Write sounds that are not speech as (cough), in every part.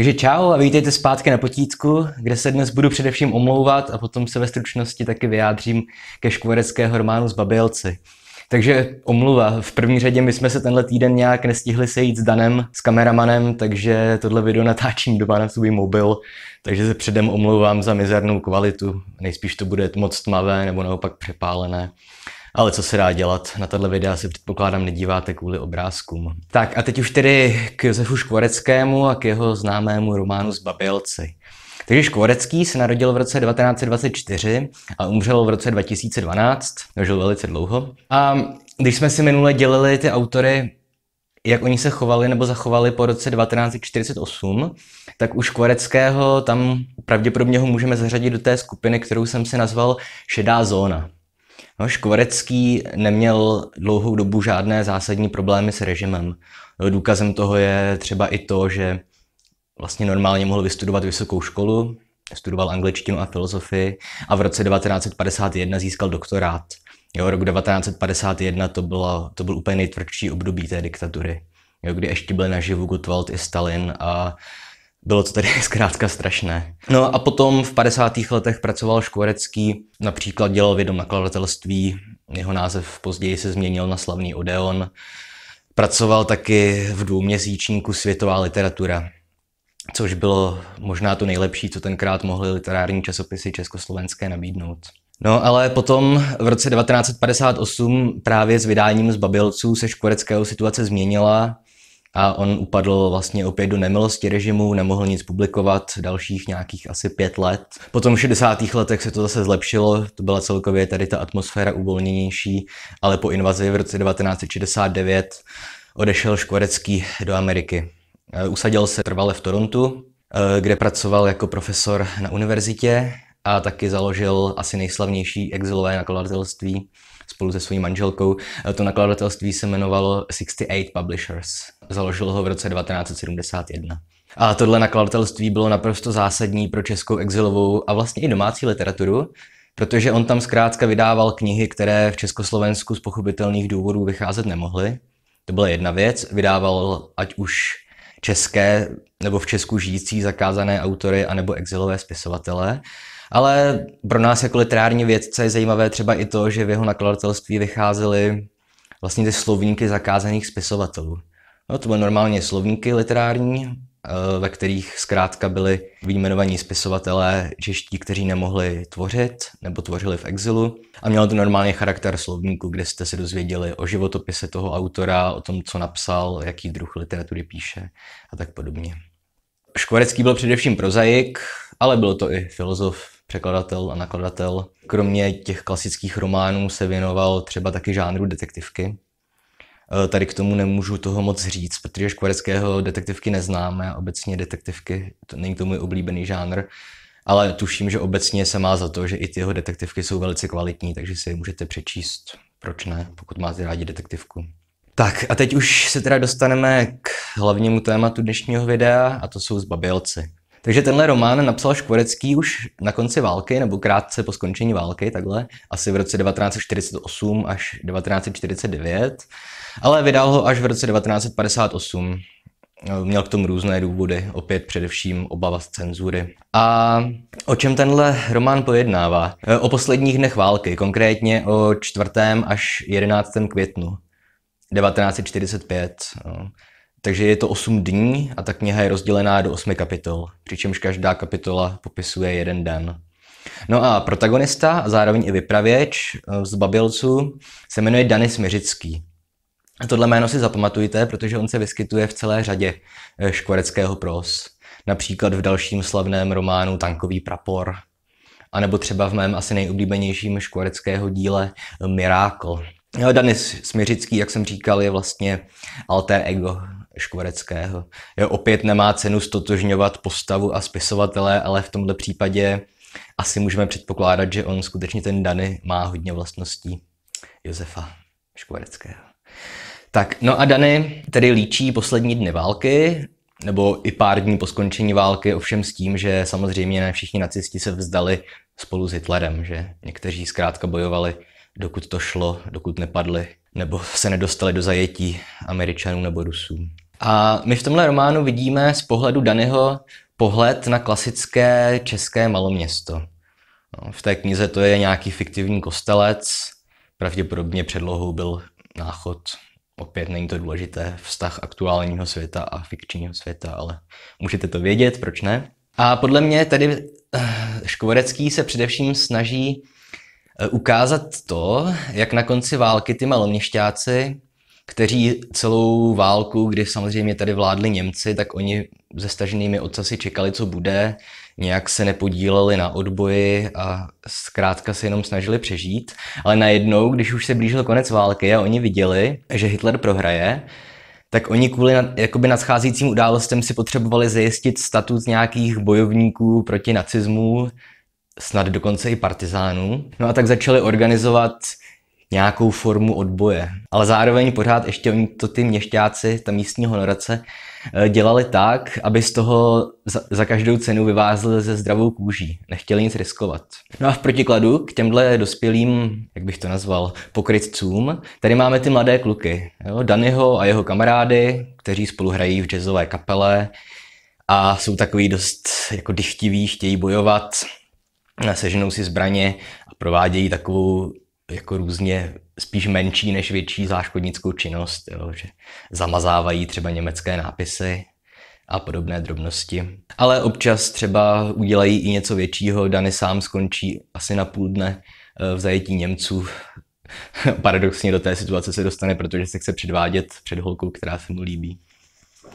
Takže čau a vítejte zpátky na potítku, kde se dnes budu především omlouvat a potom se ve stručnosti taky vyjádřím ke škvoreckého románu z Babelci. Takže omluva. V první řadě my jsme se tenhle týden nějak nestihli sejít s Danem, s kameramanem, takže tohle video natáčím doma na svůj mobil, takže se předem omlouvám za mizernou kvalitu. Nejspíš to bude moc tmavé nebo naopak přepálené. Ale co se dá dělat, na tato videa se předpokládám nedíváte kvůli obrázkům. Tak a teď už tedy k Josefu Škvoreckému a k jeho známému románu z Babelci. Takže Škvorecký se narodil v roce 1924 a umřel v roce 2012, žil velice dlouho. A když jsme si minule dělili ty autory, jak oni se chovali nebo zachovali po roce 1948, tak u Škvoreckého tam pravděpodobně ho můžeme zařadit do té skupiny, kterou jsem si nazval šedá zóna. No, Škvorecký neměl dlouhou dobu žádné zásadní problémy s režimem. Důkazem toho je třeba i to, že vlastně normálně mohl vystudovat vysokou školu, studoval angličtinu a filozofii a v roce 1951 získal doktorát. Jo, rok 1951 to, bylo, to byl úplně nejtvrdší období té diktatury, jo, kdy ještě byl naživu Gottwald i Stalin a bylo to tedy (laughs) zkrátka strašné. No a potom v 50. letech pracoval Škvorecký, například dělal vědom nakladatelství, jeho název později se změnil na slavný Odeon. Pracoval taky v dvouměsíčníku Světová literatura, což bylo možná to nejlepší, co tenkrát mohly literární časopisy československé nabídnout. No ale potom v roce 1958 právě s vydáním z Babilců se škvoreckého situace změnila a on upadl vlastně opět do nemilosti režimu, nemohl nic publikovat dalších nějakých asi pět let. Potom v 60. letech se to zase zlepšilo, to byla celkově tady ta atmosféra uvolněnější, ale po invazi v roce 1969 odešel Škvorecký do Ameriky. E, usadil se trvale v Torontu, e, kde pracoval jako profesor na univerzitě a taky založil asi nejslavnější exilové nakladatelství spolu se svojí manželkou. E, to nakladatelství se jmenovalo 68 Publishers. Založil ho v roce 1971. A tohle nakladatelství bylo naprosto zásadní pro českou exilovou a vlastně i domácí literaturu, protože on tam zkrátka vydával knihy, které v Československu z pochopitelných důvodů vycházet nemohly. To byla jedna věc. Vydával ať už české nebo v Česku žijící zakázané autory anebo exilové spisovatele. Ale pro nás jako literární vědce je zajímavé třeba i to, že v jeho nakladatelství vycházely vlastně ty slovníky zakázaných spisovatelů. No, to byly normálně slovníky literární, eh, ve kterých zkrátka byly vyjmenovaní spisovatelé čeští, kteří nemohli tvořit nebo tvořili v exilu. A mělo to normálně charakter slovníku, kde jste se dozvěděli o životopise toho autora, o tom, co napsal, jaký druh literatury píše a tak podobně. Škvorecký byl především prozaik, ale byl to i filozof, překladatel a nakladatel. Kromě těch klasických románů se věnoval třeba taky žánru detektivky. E, tady k tomu nemůžu toho moc říct, protože škvareckého detektivky neznáme, obecně detektivky, to není to můj oblíbený žánr, ale tuším, že obecně se má za to, že i ty jeho detektivky jsou velice kvalitní, takže si je můžete přečíst, proč ne, pokud máte rádi detektivku. Tak a teď už se teda dostaneme k hlavnímu tématu dnešního videa a to jsou zbabělci. Takže tenhle román napsal Škvorecký už na konci války, nebo krátce po skončení války, takhle, asi v roce 1948 až 1949, ale vydal ho až v roce 1958. Měl k tomu různé důvody, opět především obava z cenzury. A o čem tenhle román pojednává? O posledních dnech války, konkrétně o 4. až 11. květnu 1945. Takže je to 8 dní a ta kniha je rozdělená do 8 kapitol, přičemž každá kapitola popisuje jeden den. No a protagonista a zároveň i vypravěč eh, z Babilců se jmenuje Dany Směřický. A tohle jméno si zapamatujte, protože on se vyskytuje v celé řadě eh, škoreckého pros. Například v dalším slavném románu Tankový prapor, a nebo třeba v mém asi nejoblíbenějším škoreckého díle eh, Mirákl. No Danis Směřický, jak jsem říkal, je vlastně alter ego Škvoreckého. Jo, opět nemá cenu stotožňovat postavu a spisovatele, ale v tomto případě asi můžeme předpokládat, že on skutečně ten Dany má hodně vlastností Josefa Škvoreckého. Tak, no a Dany tedy líčí poslední dny války, nebo i pár dní po skončení války, ovšem s tím, že samozřejmě ne všichni nacisti se vzdali spolu s Hitlerem, že někteří zkrátka bojovali, dokud to šlo, dokud nepadli nebo se nedostali do zajetí Američanů nebo Rusů. A my v tomhle románu vidíme z pohledu daného pohled na klasické české maloměsto. No, v té knize to je nějaký fiktivní kostelec, pravděpodobně předlohou byl náchod. Opět není to důležité, vztah aktuálního světa a fikčního světa, ale můžete to vědět, proč ne. A podle mě tedy eh, Škvorecký se především snaží Eh, ukázat to, jak na konci války ty maloměšťáci, kteří celou válku, kdy samozřejmě tady vládli Němci, tak oni se staženými otcasy čekali, co bude, nějak se nepodíleli na odboji a zkrátka se jenom snažili přežít. Ale najednou, když už se blížil konec války a oni viděli, že Hitler prohraje, tak oni kvůli nad, jakoby nadcházícím událostem si potřebovali zajistit statut nějakých bojovníků proti nacismu, snad dokonce i partizánů. No a tak začali organizovat nějakou formu odboje. Ale zároveň pořád ještě oni to ty měšťáci, ta místní honorace, eh, dělali tak, aby z toho za, za každou cenu vyvázli ze zdravou kůží. Nechtěli nic riskovat. No a v protikladu k těmhle dospělým, jak bych to nazval, pokrytcům, tady máme ty mladé kluky. Jo? Danyho a jeho kamarády, kteří spolu hrají v jazzové kapele a jsou takový dost jako dychtiví, chtějí bojovat, seženou si zbraně a provádějí takovou jako různě spíš menší než větší záškodnickou činnost, jo, že zamazávají třeba německé nápisy a podobné drobnosti. Ale občas třeba udělají i něco většího, Dany sám skončí asi na půl dne eh, v zajetí Němců. (laughs) Paradoxně do té situace se dostane, protože se chce předvádět před holkou, která se mu líbí.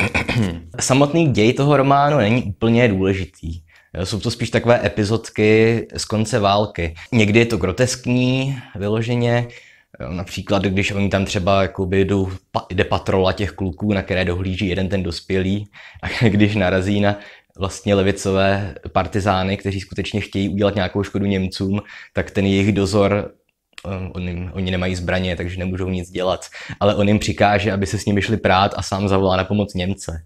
(clears throat) Samotný děj toho románu není úplně důležitý. Jsou to spíš takové epizodky z konce války. Někdy je to groteskní, vyloženě, Například, když oni tam třeba jakoby jdou, jde patrola těch kluků, na které dohlíží jeden ten dospělý, (laughs) a když narazí na vlastně levicové partizány, kteří skutečně chtějí udělat nějakou škodu Němcům, tak ten jejich dozor um, on jim, oni nemají zbraně, takže nemůžou nic dělat. Ale on jim přikáže, aby se s nimi šli prát a sám zavolá na pomoc Němce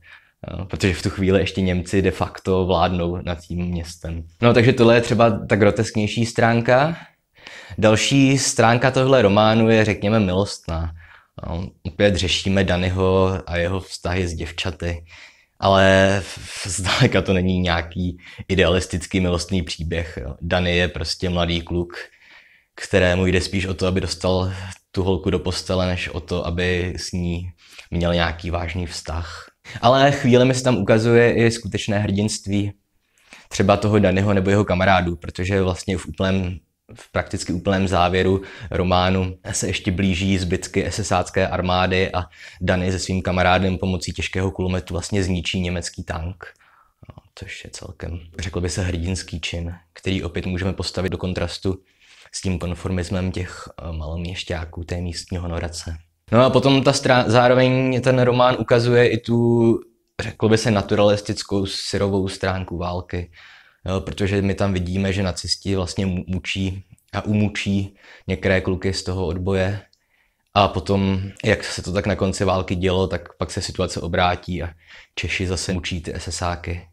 protože v tu chvíli ještě Němci de facto vládnou nad tím městem. No takže tohle je třeba ta grotesknější stránka. Další stránka tohle románu je, řekněme, milostná. No, opět řešíme Danyho a jeho vztahy s děvčaty, ale zdaleka to není nějaký idealistický milostný příběh. Dany je prostě mladý kluk, kterému jde spíš o to, aby dostal tu holku do postele, než o to, aby s ní měl nějaký vážný vztah. Ale mi se tam ukazuje i skutečné hrdinství třeba toho Daného nebo jeho kamarádu, protože vlastně v úplném v prakticky úplném závěru románu se ještě blíží zbytky SSácké armády a Dany se svým kamarádem pomocí těžkého kulometu vlastně zničí německý tank. No, což je celkem, řekl by se, hrdinský čin, který opět můžeme postavit do kontrastu s tím konformismem těch eh, maloměšťáků té místní honorace. No a potom ta strá- zároveň ten román ukazuje i tu, řekl by se, naturalistickou syrovou stránku války, jo, protože my tam vidíme, že nacisti vlastně mučí a umučí některé kluky z toho odboje a potom, jak se to tak na konci války dělo, tak pak se situace obrátí a Češi zase mučí ty SSáky.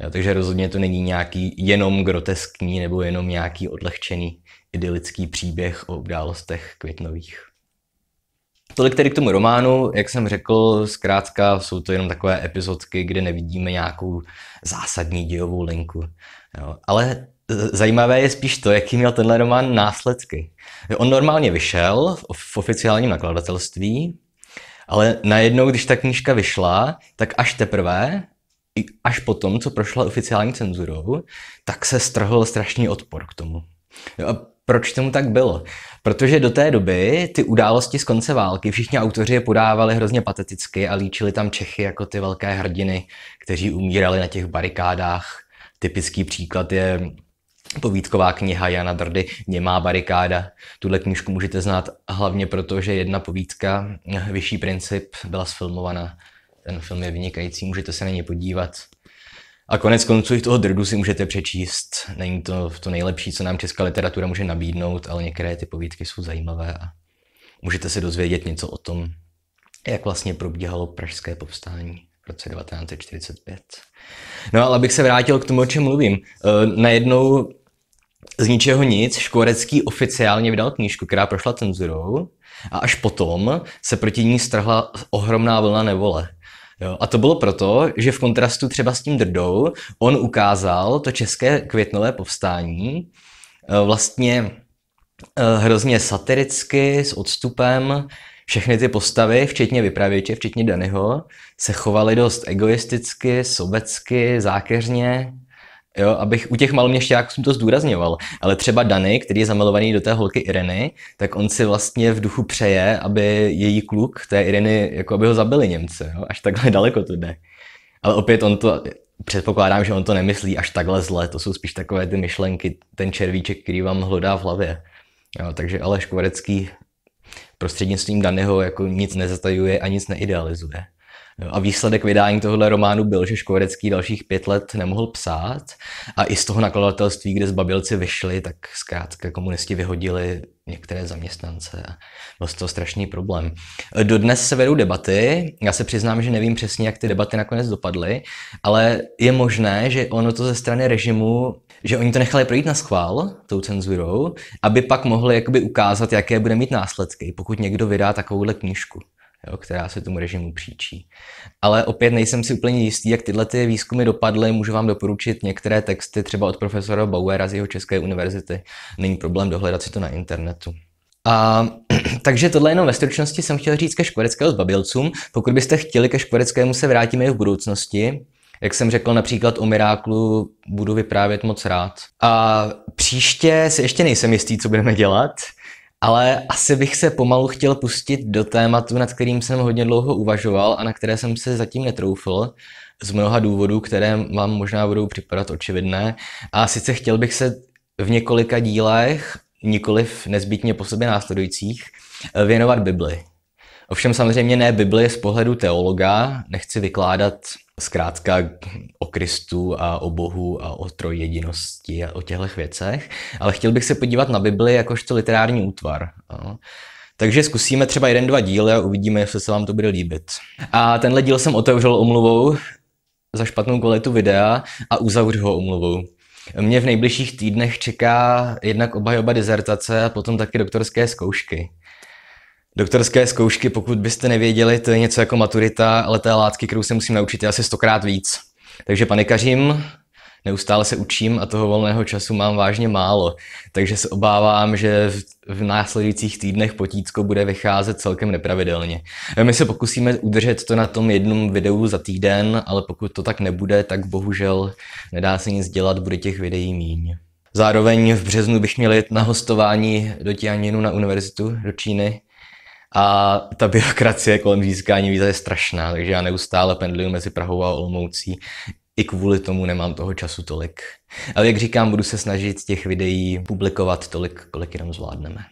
Jo, takže rozhodně to není nějaký jenom groteskní nebo jenom nějaký odlehčený idylický příběh o událostech květnových. Tolik tedy k tomu románu, jak jsem řekl, zkrátka jsou to jenom takové epizodky, kde nevidíme nějakou zásadní dějovou linku. Jo. Ale e, zajímavé je spíš to, jaký měl tenhle román následky. On normálně vyšel v oficiálním nakladatelství, ale najednou, když ta knížka vyšla, tak až teprve, až potom, co prošla oficiální cenzurou, tak se strhl strašný odpor k tomu. Jo, a proč tomu tak bylo. Protože do té doby ty události z konce války všichni autoři je podávali hrozně pateticky a líčili tam Čechy jako ty velké hrdiny, kteří umírali na těch barikádách. Typický příklad je povídková kniha Jana Drdy Němá barikáda. Tuhle knížku můžete znát hlavně proto, že jedna povídka, Vyšší princip, byla sfilmovaná. Ten film je vynikající, můžete se na ně podívat. A konec konců i toho drdu si můžete přečíst. Není to to nejlepší, co nám česká literatura může nabídnout, ale některé ty povídky jsou zajímavé a můžete se dozvědět něco o tom, jak vlastně probíhalo pražské povstání v roce 1945. No ale abych se vrátil k tomu, o čem mluvím. Eh, najednou z ničeho nic Škvorecký oficiálně vydal knížku, která prošla cenzurou a až potom se proti ní strhla ohromná vlna nevole. Jo, a to bylo proto, že v kontrastu třeba s tím Drdou, on ukázal to české květnové povstání eh, vlastně eh, hrozně satiricky, s odstupem, všechny ty postavy, včetně vypravěče, včetně Danyho, se chovaly dost egoisticky, sobecky, zákeřně, Jo, abych u těch maloměšťáků jsem to zdůrazňoval. Ale třeba Dany, který je zamilovaný do té holky Ireny, tak on si vlastně v duchu přeje, aby její kluk té Ireny, jako aby ho zabili Němci. Jo? Až takhle daleko to jde. Ale opět on to, předpokládám, že on to nemyslí až takhle zle. To jsou spíš takové ty myšlenky, ten červíček, který vám hlodá v hlavě. Jo, takže Aleš Kovarecký prostřednictvím Danyho jako nic nezatajuje a nic neidealizuje. A výsledek vydání tohohle románu byl, že Škvorecký dalších pět let nemohl psát a i z toho nakladatelství, kde z Babilci vyšli, tak zkrátka komunisti vyhodili některé zaměstnance a byl to strašný problém. Dodnes se vedou debaty, já se přiznám, že nevím přesně, jak ty debaty nakonec dopadly, ale je možné, že ono to ze strany režimu, že oni to nechali projít na schvál, tou cenzurou, aby pak mohli jakoby ukázat, jaké bude mít následky, pokud někdo vydá takovouhle knížku jo, která se tomu režimu příčí. Ale opět nejsem si úplně jistý, jak tyhle ty výzkumy dopadly. Můžu vám doporučit některé texty třeba od profesora Bauera z jeho České univerzity. Není problém dohledat si to na internetu. A, (clears throat) takže tohle jenom ve stručnosti jsem chtěl říct ke škvoreckého babilcům. Pokud byste chtěli ke škvoreckému se vrátíme i v budoucnosti, jak jsem řekl, například o Miráklu budu vyprávět moc rád. A příště si ještě nejsem jistý, co budeme dělat. Ale asi bych se pomalu chtěl pustit do tématu, nad kterým jsem hodně dlouho uvažoval a na které jsem se zatím netroufl, z mnoha důvodů, které vám možná budou připadat očividné. A sice chtěl bych se v několika dílech, nikoliv nezbytně po sobě následujících, věnovat Bibli. Ovšem samozřejmě ne Bibli z pohledu teologa, nechci vykládat zkrátka o Kristu a o Bohu a o trojjedinosti a o těchto věcech, ale chtěl bych se podívat na Bibli jakožto literární útvar. Takže zkusíme třeba jeden, dva díly a uvidíme, jestli se vám to bude líbit. A tenhle díl jsem otevřel omluvou za špatnou kvalitu videa a uzavřu ho omluvou. Mě v nejbližších týdnech čeká jednak obhajoba dizertace a potom taky doktorské zkoušky. Doktorské zkoušky, pokud byste nevěděli, to je něco jako maturita, ale té látky, kterou se musím naučit, je asi stokrát víc. Takže panikařím, neustále se učím a toho volného času mám vážně málo. Takže se obávám, že v, v následujících týdnech potícko bude vycházet celkem nepravidelně. My se pokusíme udržet to na tom jednom videu za týden, ale pokud to tak nebude, tak bohužel nedá se nic dělat, bude těch videí míň. Zároveň v březnu bych měl jít na hostování do Tianjinu na univerzitu do Číny, a ta byrokracie kolem získání víza je strašná, takže já neustále pendluju mezi Prahou a Olmoucí. I kvůli tomu nemám toho času tolik. Ale jak říkám, budu se snažit těch videí publikovat tolik, kolik jenom zvládneme.